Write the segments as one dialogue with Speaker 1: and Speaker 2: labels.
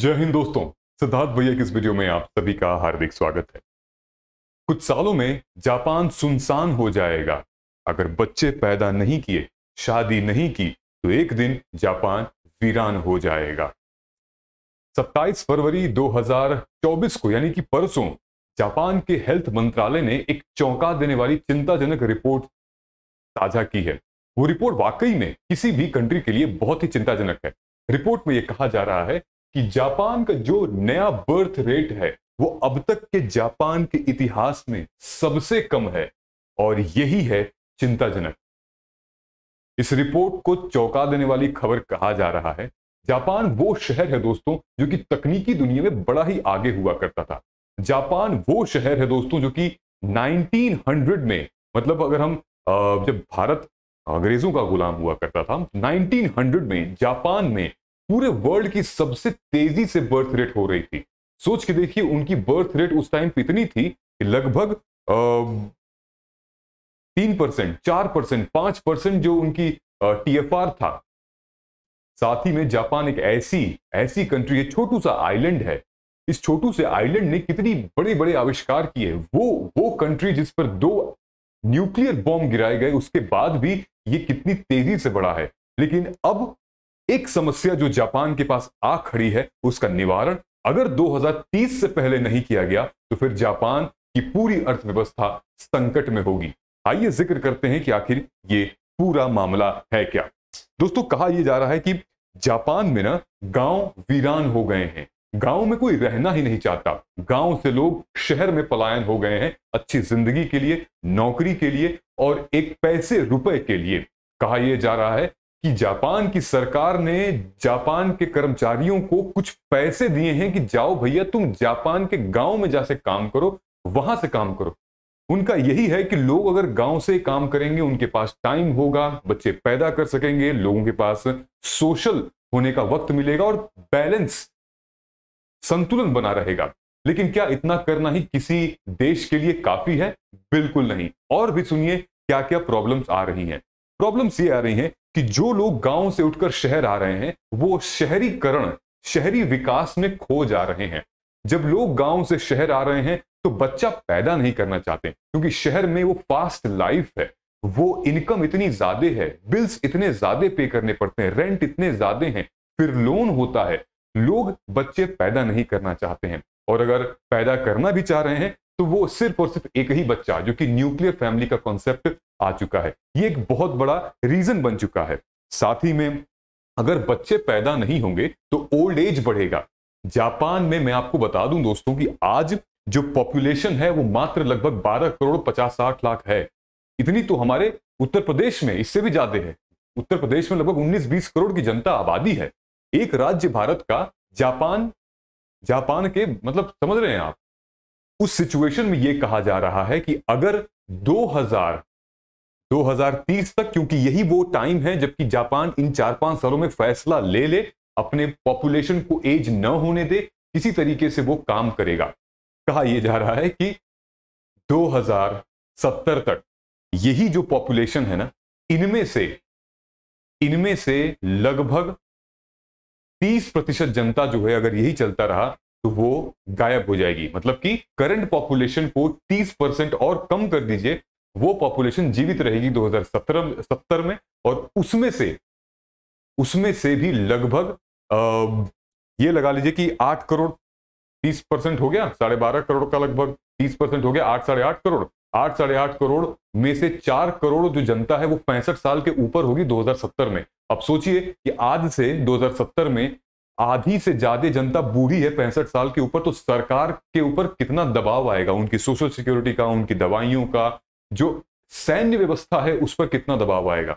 Speaker 1: जय हिंद दोस्तों सिद्धार्थ भैया इस वीडियो में आप सभी का हार्दिक स्वागत है कुछ सालों में जापान सुनसान हो जाएगा अगर बच्चे पैदा नहीं किए शादी नहीं की तो एक दिन जापान वीरान हो जाएगा 27 फरवरी 2024 को यानी कि परसों जापान के हेल्थ मंत्रालय ने एक चौंका देने वाली चिंताजनक रिपोर्ट साझा की है वो रिपोर्ट वाकई में किसी भी कंट्री के लिए बहुत ही चिंताजनक है रिपोर्ट में यह कहा जा रहा है कि जापान का जो नया बर्थ रेट है वो अब तक के जापान के इतिहास में सबसे कम है और यही है चिंताजनक इस रिपोर्ट को चौंका देने वाली खबर कहा जा रहा है जापान वो शहर है दोस्तों जो कि तकनीकी दुनिया में बड़ा ही आगे हुआ करता था जापान वो शहर है दोस्तों जो कि 1900 में मतलब अगर हम जब भारत अंग्रेजों का गुलाम हुआ करता था 1900 में जापान में पूरे वर्ल्ड की सबसे तेजी से बर्थ रेट हो रही थी सोच के देखिए उनकी बर्थ रेट उस टाइम पे इतनी थी कि लगभग तीन परसेंट चार परसेंट पांच परसेंट जो उनकी टीएफआर था साथ ही में जापान एक ऐसी ऐसी कंट्री है छोटू सा आइलैंड है इस छोटू से आइलैंड ने कितनी बड़े बड़े आविष्कार किए वो वो कंट्री जिस पर दो न्यूक्लियर बॉम्ब गिराए गए उसके बाद भी ये कितनी तेजी से बढ़ा है लेकिन अब एक समस्या जो जापान के पास आ खड़ी है उसका निवारण अगर 2030 से पहले नहीं किया गया तो फिर जापान की पूरी अर्थव्यवस्था संकट में होगी आइए जिक्र करते हैं कि आखिर ये पूरा मामला है क्या दोस्तों कहा यह जा रहा है कि जापान में ना गांव वीरान हो गए हैं गांव में कोई रहना ही नहीं चाहता गांव से लोग शहर में पलायन हो गए हैं अच्छी जिंदगी के लिए नौकरी के लिए और एक पैसे रुपए के लिए कहा यह जा रहा है कि जापान की सरकार ने जापान के कर्मचारियों को कुछ पैसे दिए हैं कि जाओ भैया तुम जापान के गांव में से काम करो वहां से काम करो उनका यही है कि लोग अगर गांव से काम करेंगे उनके पास टाइम होगा बच्चे पैदा कर सकेंगे लोगों के पास सोशल होने का वक्त मिलेगा और बैलेंस संतुलन बना रहेगा लेकिन क्या इतना करना ही किसी देश के लिए काफी है बिल्कुल नहीं और भी सुनिए क्या क्या प्रॉब्लम्स आ रही हैं प्रॉब्लम्स ये आ रही हैं कि जो लोग गांव से उठकर शहर आ रहे हैं वो शहरीकरण शहरी विकास में खो जा रहे हैं जब लोग गांव से शहर आ रहे हैं तो बच्चा पैदा नहीं करना चाहते क्योंकि शहर में वो फास्ट लाइफ है वो इनकम इतनी ज्यादा है बिल्स इतने ज्यादा पे करने पड़ते हैं रेंट इतने ज्यादा हैं फिर लोन होता है लोग बच्चे पैदा नहीं करना चाहते हैं और अगर पैदा करना भी चाह रहे हैं तो वो सिर्फ और सिर्फ एक ही बच्चा जो कि न्यूक्लियर फैमिली का कॉन्सेप्ट आ चुका है ये एक बहुत बड़ा रीजन बन चुका है साथ ही में अगर बच्चे पैदा नहीं होंगे तो ओल्ड एज बढ़ेगा जापान में मैं आपको बता दूं दोस्तों कि आज जो पॉपुलेशन है वो मात्र लगभग 12 करोड़ 50 साठ लाख है इतनी तो हमारे उत्तर प्रदेश में इससे भी ज्यादा है उत्तर प्रदेश में लगभग 19-20 करोड़ की जनता आबादी है एक राज्य भारत का जापान जापान के मतलब समझ रहे हैं आप उस सिचुएशन में यह कहा जा रहा है कि अगर 2000 2030 तक क्योंकि यही वो टाइम है जबकि जापान इन चार पांच सालों में फैसला ले ले अपने पॉपुलेशन को एज न होने दे किसी तरीके से वो काम करेगा कहा यह जा रहा है कि 2070 तक यही जो पॉपुलेशन है ना इनमें से इनमें से लगभग 30 प्रतिशत जनता जो है अगर यही चलता रहा तो वो गायब हो जाएगी मतलब कि करंट पॉपुलेशन को 30 परसेंट और कम कर दीजिए वो पॉपुलेशन जीवित रहेगी 2017 सत्तर में और उसमें से उसमें से भी लगभग ये लगा लीजिए कि 8 करोड़ 30 परसेंट हो गया साढ़े बारह करोड़ का लगभग तीस परसेंट हो गया आठ साढ़े आठ करोड़ आठ साढ़े आठ करोड़ में से चार करोड़ जो जनता है वो पैंसठ साल के ऊपर होगी 2070 में अब सोचिए कि आज से 2070 में आधी से ज्यादा जनता बूढ़ी है पैंसठ साल के ऊपर तो सरकार के ऊपर कितना दबाव आएगा उनकी सोशल सिक्योरिटी का उनकी दवाइयों का जो सैन्य व्यवस्था है उस पर कितना दबाव आएगा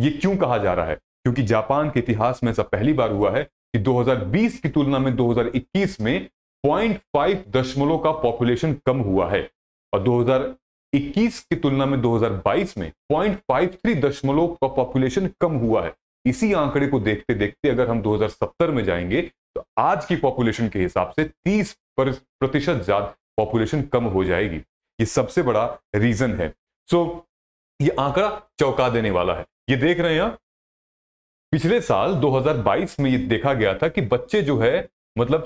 Speaker 1: ये क्यों कहा जा रहा है क्योंकि जापान के इतिहास में ऐसा पहली बार हुआ है कि 2020 की तुलना में 2021 में पॉइंट फाइव दशमलव का पॉपुलेशन कम हुआ है और 2021 की तुलना में 2022 में पॉइंट फाइव थ्री दशमलव का पॉपुलेशन कम हुआ है इसी आंकड़े को देखते देखते अगर हम 2070 में जाएंगे तो आज की पॉपुलेशन के हिसाब से 30 प्रतिशत ज्यादा पॉपुलेशन कम हो जाएगी ये सबसे बड़ा रीजन है सो so, ये आंकड़ा चौंका देने वाला है ये देख रहे हैं आप पिछले साल 2022 में ये देखा गया था कि बच्चे जो है मतलब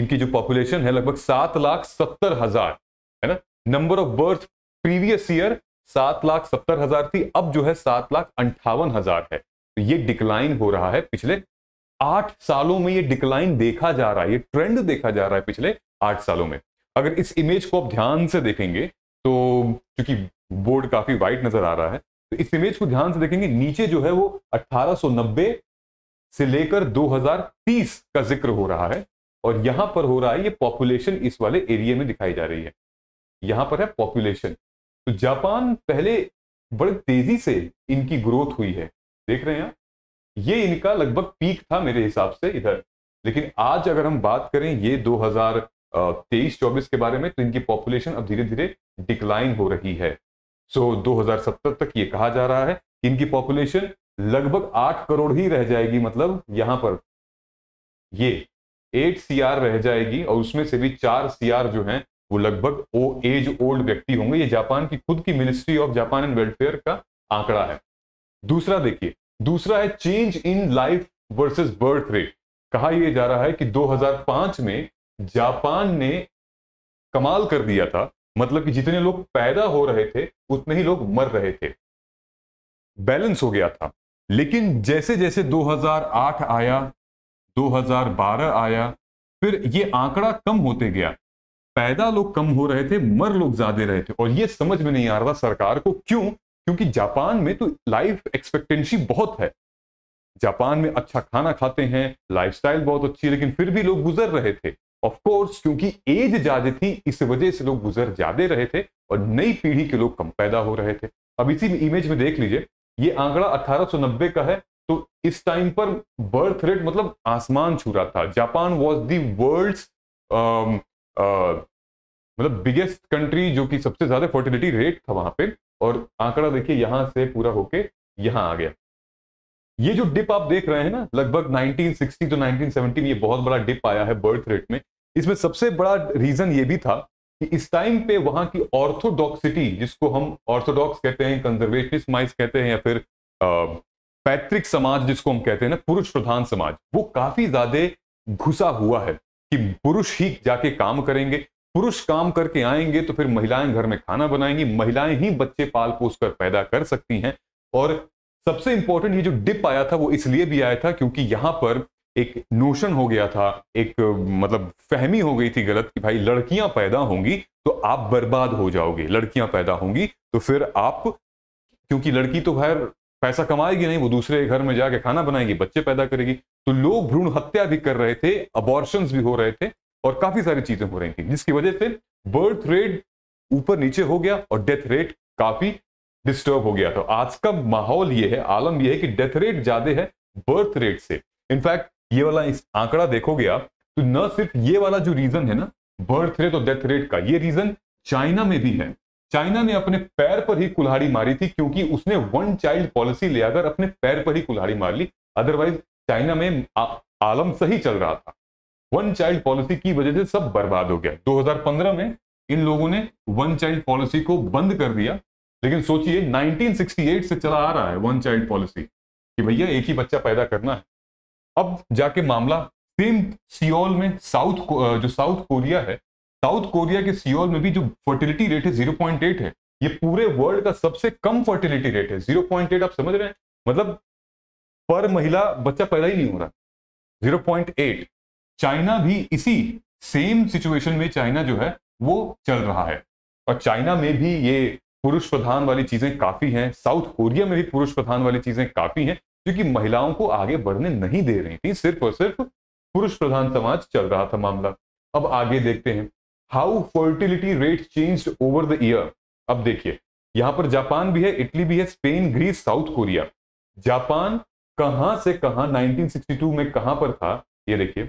Speaker 1: इनकी जो पॉपुलेशन है लगभग सात लाख सत्तर हजार है ना number of birth previous year सात लाख सत्तर हजार थी अब जो है सात लाख अंठावन हजार है तो ये डिक्लाइन हो रहा है पिछले आठ सालों में ये डिक्लाइन देखा जा रहा है ये ट्रेंड देखा जा रहा है पिछले आठ सालों में अगर इस इमेज को आप ध्यान से देखेंगे तो चूंकि बोर्ड काफी वाइट नजर आ रहा है तो इस इमेज को ध्यान से देखेंगे नीचे जो है वो अट्ठारह से लेकर दो का जिक्र हो रहा है और यहां पर हो रहा है ये पॉपुलेशन इस वाले एरिया में दिखाई जा रही है यहां पर है पॉपुलेशन तो जापान पहले बड़े तेजी से इनकी ग्रोथ हुई है देख रहे हैं आप ये इनका लगभग पीक था मेरे हिसाब से इधर लेकिन आज अगर हम बात करें ये 2023-24 के बारे में तो इनकी पॉपुलेशन अब धीरे धीरे डिक्लाइन हो रही है सो so, 2070 तक ये कहा जा रहा है कि इनकी पॉपुलेशन लगभग आठ करोड़ ही रह जाएगी मतलब यहां पर ये एट सी रह जाएगी और उसमें से भी चार सीआर जो हैं वो लगभग ओ एज ओल्ड व्यक्ति होंगे ये जापान की खुद की ministry of Japan and welfare का आंकड़ा है दूसरा देखिए दूसरा है change in life versus birth rate कहा यह जा रहा है कि 2005 में जापान ने कमाल कर दिया था मतलब कि जितने लोग पैदा हो रहे थे उतने ही लोग मर रहे थे बैलेंस हो गया था लेकिन जैसे जैसे 2008 आया 2012 आया फिर ये आंकड़ा कम होते गया पैदा लोग कम हो रहे थे मर लोग ज्यादा रहे थे और ये समझ में नहीं आ रहा सरकार को क्यों क्योंकि जापान में तो लाइफ एक्सपेक्टेंसी बहुत है जापान में अच्छा खाना खाते हैं लाइफस्टाइल बहुत अच्छी है लेकिन फिर भी लोग गुजर रहे थे ऑफ कोर्स क्योंकि एज ज्यादा थी इस वजह से लोग गुजर ज्यादा रहे थे और नई पीढ़ी के लोग कम पैदा हो रहे थे अब इसी इमेज में देख लीजिए ये आंकड़ा अठारह का है तो इस टाइम पर बर्थ रेट मतलब आसमान छू रहा था जापान वॉज दी मतलब बिगेस्ट कंट्री जो कि सबसे ज्यादा फर्टिलिटी रेट था वहां पे और आंकड़ा देखिए यहां से पूरा होके यहां आ गया ये जो डिप आप देख रहे हैं ना लगभग 1960 तो 1970 में ये बहुत बड़ा डिप आया है बर्थ रेट में इसमें सबसे बड़ा रीजन ये भी था कि इस टाइम पे वहां की ऑर्थोडॉक्सिटी जिसको हम ऑर्थोडॉक्स कहते हैं कंजर्वेटिव माइस कहते हैं या फिर पैतृक समाज जिसको हम कहते हैं ना पुरुष प्रधान समाज वो काफी ज्यादा घुसा हुआ है कि पुरुष ही जाके काम करेंगे पुरुष काम करके आएंगे तो फिर महिलाएं घर में खाना बनाएंगी महिलाएं ही बच्चे पाल पोस कर पैदा कर सकती हैं और सबसे इंपॉर्टेंट ये जो डिप आया था वो इसलिए भी आया था क्योंकि यहां पर एक नोशन हो गया था एक मतलब फहमी हो गई थी गलत कि भाई लड़कियां पैदा होंगी तो आप बर्बाद हो जाओगे लड़कियां पैदा होंगी तो फिर आप क्योंकि लड़की तो खैर पैसा कमाएगी नहीं वो दूसरे घर में जाके खाना बनाएगी बच्चे पैदा करेगी तो लोग भ्रूण हत्या भी कर रहे थे अबॉर्शन भी हो रहे थे और काफी सारी चीजें हो रही थी जिसकी वजह से बर्थ रेट ऊपर नीचे हो गया और डेथ रेट काफी डिस्टर्ब हो गया था आज का माहौल ये है आलम ये है कि डेथ रेट ज्यादा है बर्थ रेट से इनफैक्ट ये वाला इस आंकड़ा देखोगे आप तो न सिर्फ ये वाला जो रीजन है ना बर्थ रेट और डेथ रेट का ये रीजन चाइना में भी है चाइना ने अपने पैर पर ही कुल्हाड़ी मारी थी क्योंकि उसने वन चाइल्ड पॉलिसी ले आकर अपने पैर पर ही कुल्हाड़ी मार ली अदरवाइज चाइना में आ, आलम सही चल रहा था वन चाइल्ड पॉलिसी की वजह से सब बर्बाद हो गया 2015 में इन लोगों ने वन चाइल्ड पॉलिसी को बंद कर दिया लेकिन सोचिए 1968 से चला आ रहा है वन चाइल्ड पॉलिसी कि भैया एक ही बच्चा पैदा करना है अब जाके मामला सेम सियोल में साउथ जो साउथ कोरिया है साउथ कोरिया के सियोल में भी जो फर्टिलिटी रेट है एट है ये पूरे वर्ल्ड का सबसे कम फर्टिलिटी रेट है एट आप समझ रहे हैं मतलब पर महिला बच्चा पैदा ही नहीं हो रहा 0.8 चाइना भी इसी सेम सिचुएशन में चाइना जो है वो चल रहा है और चाइना में भी ये पुरुष प्रधान वाली चीजें काफी हैं साउथ कोरिया में भी पुरुष प्रधान वाली चीजें काफी हैं क्योंकि महिलाओं को आगे बढ़ने नहीं दे रही थी सिर्फ और सिर्फ पुरुष प्रधान समाज चल रहा था मामला अब आगे देखते हैं how fertility rate change over the year अब देखिए यहां पर जापान भी है इटली भी है Spain Greece South Korea Japan कहां से कहां 1962 में कहां पर था ये देखिए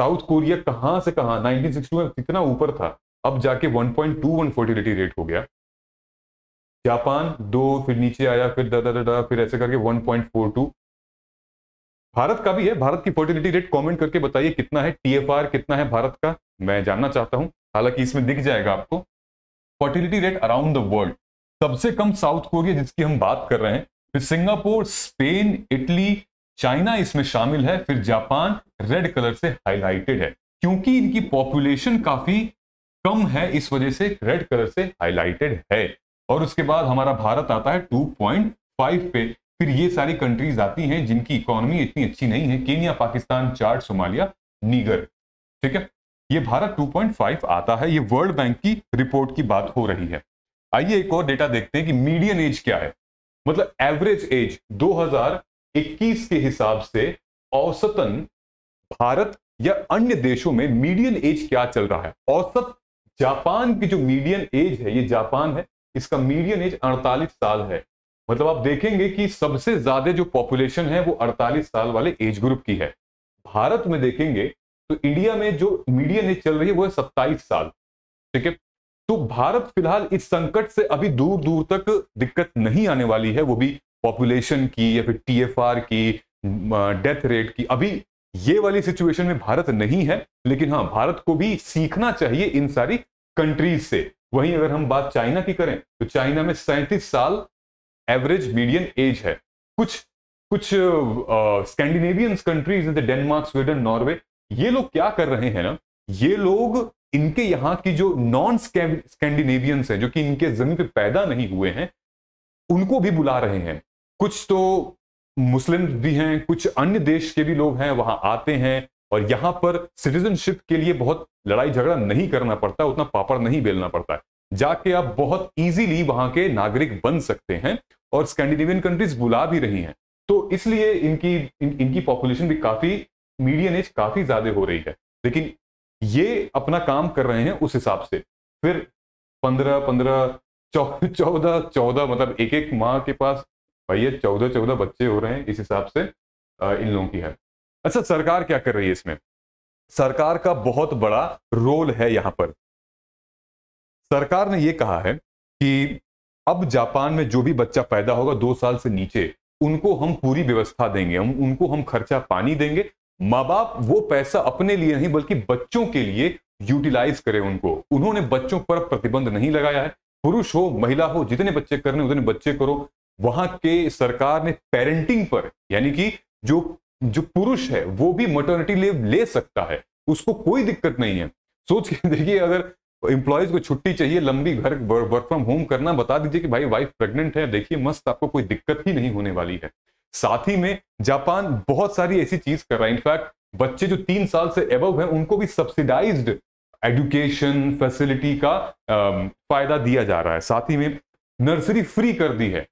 Speaker 1: साउथ कोरिया कहां से कहां 1962 में कितना ऊपर था अब जाके 1.21 फर्टिलिटी रेट हो गया जापान दो फिर नीचे आया फिर दा दा दा, दा फिर ऐसे करके 1.42 भारत का भी है भारत की फर्टिलिटी रेट कमेंट करके बताइए कितना है टीएफआर कितना है भारत का मैं जानना चाहता हूं हालांकि इसमें दिख जाएगा आपको fertility rate around the world सबसे कम साउथ कोरिया जिसकी हम बात कर रहे हैं फिर सिंगापुर स्पेन इटली चाइना इसमें शामिल है फिर जापान रेड कलर से हाईलाइटेड है क्योंकि इनकी पॉपुलेशन काफी कम है इस वजह से रेड कलर से हाईलाइटेड है और उसके बाद हमारा भारत आता है 2.5 पे फिर ये सारी कंट्रीज आती हैं जिनकी इकोनॉमी इतनी अच्छी नहीं है Kenya Pakistan chart Somalia Niger ठीक है ये भारत 2.5 आता है ये वर्ल्ड बैंक की रिपोर्ट की बात हो रही है आइए एक और डेटा देखते हैं कि मीडियन एज क्या है मतलब एवरेज एज 2021 के हिसाब से औसतन भारत या अन्य देशों में मीडियन एज क्या चल रहा है औसत जापान की जो मीडियन एज है ये जापान है इसका मीडियन एज 48 साल है मतलब आप देखेंगे कि सबसे ज्यादा जो पॉपुलेशन है वो 48 साल वाले एज ग्रुप की है भारत में देखेंगे तो इंडिया में जो मीडियन एज चल रही है वो है सत्ताईस साल ठीक है तो भारत फिलहाल इस संकट से अभी दूर दूर तक दिक्कत नहीं आने वाली है वो भी पॉपुलेशन की या फिर टी की डेथ रेट की अभी ये वाली सिचुएशन में भारत नहीं है लेकिन हाँ भारत को भी सीखना चाहिए इन सारी कंट्रीज से वहीं अगर हम बात चाइना की करें तो चाइना में सैंतीस साल एवरेज मीडियम एज है कुछ कुछ स्कैंडिनेवियन कंट्रीज जैसे डेनमार्क स्वीडन नॉर्वे ये लोग क्या कर रहे हैं ना ये लोग इनके यहाँ की जो नॉन स्कैंडिनेवियंस हैं जो कि इनके जमीन पे पैदा नहीं हुए हैं उनको भी बुला रहे हैं कुछ तो मुस्लिम भी हैं कुछ अन्य देश के भी लोग हैं वहां आते हैं और यहाँ पर सिटीजनशिप के लिए बहुत लड़ाई झगड़ा नहीं करना पड़ता उतना पापड़ नहीं बेलना पड़ता है जाके आप बहुत इजीली वहां के नागरिक बन सकते हैं और स्कैंडिनेवियन कंट्रीज बुला भी रही हैं तो इसलिए इनकी इन, इनकी पॉपुलेशन भी काफी मीडियन एज काफी ज्यादा हो रही है लेकिन ये अपना काम कर रहे हैं उस हिसाब से फिर पंद्रह पंद्रह चौदह चौदह मतलब एक एक माँ के पास भैया चौदह चौदह बच्चे हो रहे हैं इस हिसाब से इन लोगों की है अच्छा सरकार क्या कर रही है इसमें सरकार का बहुत बड़ा रोल है यहाँ पर सरकार ने यह कहा है कि अब जापान में जो भी बच्चा पैदा होगा दो साल से नीचे उनको हम पूरी व्यवस्था देंगे हम उनको हम खर्चा पानी देंगे माँ बाप वो पैसा अपने लिए नहीं बल्कि बच्चों के लिए यूटिलाइज करें उनको उन्होंने बच्चों पर प्रतिबंध नहीं लगाया है पुरुष हो महिला हो जितने बच्चे करने उतने बच्चे करो वहां के सरकार ने पेरेंटिंग पर यानी कि जो जो पुरुष है वो भी मटर्निटी लीव ले सकता है उसको कोई दिक्कत नहीं है सोच के देखिए अगर एम्प्लॉयज को छुट्टी चाहिए लंबी घर वर्क फ्रॉम होम करना बता दीजिए कि भाई वाइफ प्रेग्नेंट है देखिए मस्त आपको कोई दिक्कत ही नहीं होने वाली है साथ ही में जापान बहुत सारी ऐसी चीज कर रहा है इनफैक्ट बच्चे जो तीन साल से एबव हैं उनको भी सब्सिडाइज एजुकेशन फैसिलिटी का आ, फायदा दिया जा रहा है साथ ही में नर्सरी फ्री कर दी है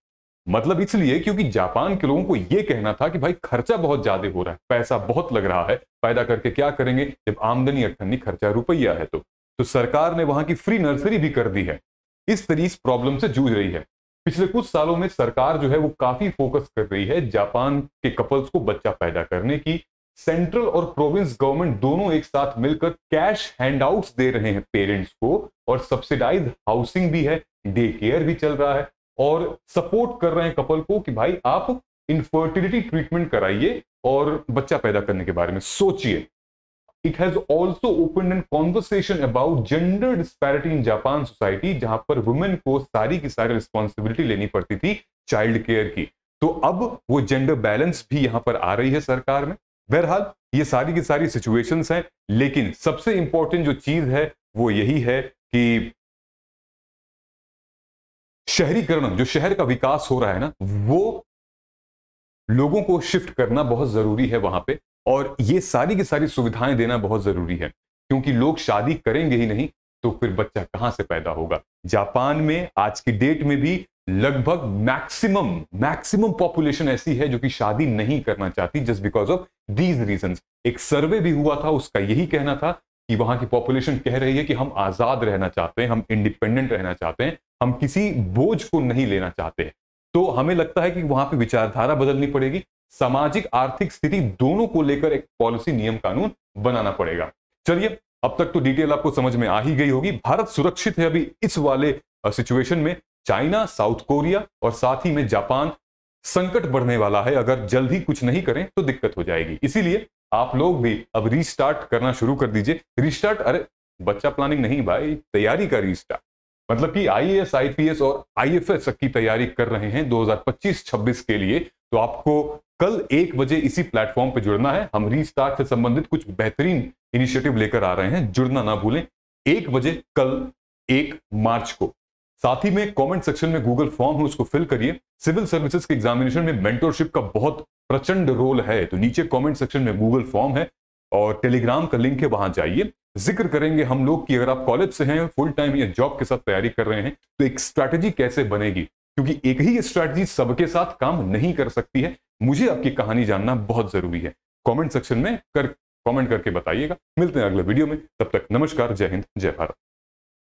Speaker 1: मतलब इसलिए क्योंकि जापान के लोगों को यह कहना था कि भाई खर्चा बहुत ज्यादा हो रहा है पैसा बहुत लग रहा है पैदा करके क्या करेंगे जब आमदनी अठन्नी खर्चा रुपया है तो तो सरकार ने वहां की फ्री नर्सरी भी कर दी है इस तरह इस प्रॉब्लम से जूझ रही है पिछले कुछ सालों में सरकार जो है वो काफी फोकस कर रही है जापान के कपल्स को बच्चा पैदा करने की सेंट्रल और प्रोविंस गवर्नमेंट दोनों एक साथ मिलकर कैश हैंडआउट्स दे रहे हैं पेरेंट्स को और सब्सिडाइज हाउसिंग भी है डे केयर भी चल रहा है और सपोर्ट कर रहे हैं कपल को कि भाई आप इनफर्टिलिटी ट्रीटमेंट कराइए और बच्चा पैदा करने के बारे में सोचिए it has also opened a conversation about gender disparity in Japan society जहां पर वुमेन को सारी की सारी रिस्पॉन्सिबिलिटी लेनी पड़ती थी चाइल्ड केयर की तो अब वो जेंडर बैलेंस भी यहां पर आ रही है सरकार में बहरहाल ये सारी की सारी सिचुएशन हैं लेकिन सबसे इंपॉर्टेंट जो चीज है वो यही है कि शहरीकरण जो शहर का विकास हो रहा है ना वो लोगों को शिफ्ट करना बहुत जरूरी है वहां पे और ये सारी की सारी सुविधाएं देना बहुत जरूरी है क्योंकि लोग शादी करेंगे ही नहीं तो फिर बच्चा कहां से पैदा होगा जापान में आज की डेट में भी लगभग मैक्सिमम मैक्सिमम पॉपुलेशन ऐसी है जो कि शादी नहीं करना चाहती just because of these reason एक सर्वे भी हुआ था उसका यही कहना था कि वहां की पॉपुलेशन कह रही है कि हम आजाद रहना चाहते हैं हम इंडिपेंडेंट रहना चाहते हैं हम किसी बोझ को नहीं लेना चाहते तो हमें लगता है कि वहां पे विचारधारा बदलनी पड़ेगी सामाजिक आर्थिक स्थिति दोनों को लेकर एक पॉलिसी नियम कानून बनाना पड़ेगा चलिए अब तक तो डिटेल आपको समझ में आ ही गई होगी भारत सुरक्षित है अभी इस वाले सिचुएशन में चाइना साउथ कोरिया और साथ ही में जापान संकट बढ़ने वाला है अगर जल्द ही कुछ नहीं करें तो दिक्कत हो जाएगी इसीलिए आप लोग भी अब रीस्टार्ट करना शुरू कर दीजिए रीस्टार्ट अरे बच्चा प्लानिंग नहीं भाई तैयारी का रीस्टार्ट मतलब कि आईएएस आईपीएस और आईएफएस की तैयारी कर रहे हैं 2025-26 के लिए तो आपको कल एक बजे इसी प्लेटफॉर्म पर जुड़ना है हम रीस्टार्ट से संबंधित कुछ बेहतरीन इनिशिएटिव लेकर आ रहे हैं जुड़ना ना भूलें एक बजे कल एक मार्च को साथ ही में कमेंट सेक्शन में गूगल फॉर्म है उसको फिल करिए सिविल सर्विसेज के एग्जामिनेशन में मेंटोरशिप का बहुत प्रचंड रोल है तो नीचे कमेंट सेक्शन में गूगल फॉर्म है और टेलीग्राम का लिंक है वहां जाइए जिक्र करेंगे हम लोग कि अगर आप कॉलेज से हैं फुल टाइम या जॉब के साथ तैयारी कर रहे हैं तो एक स्ट्रैटेजी कैसे बनेगी क्योंकि एक ही स्ट्रैटेजी सबके साथ काम नहीं कर सकती है मुझे आपकी कहानी जानना बहुत जरूरी है कमेंट सेक्शन में कर कमेंट करके बताइएगा मिलते हैं अगले वीडियो में तब तक नमस्कार जय हिंद जय भारत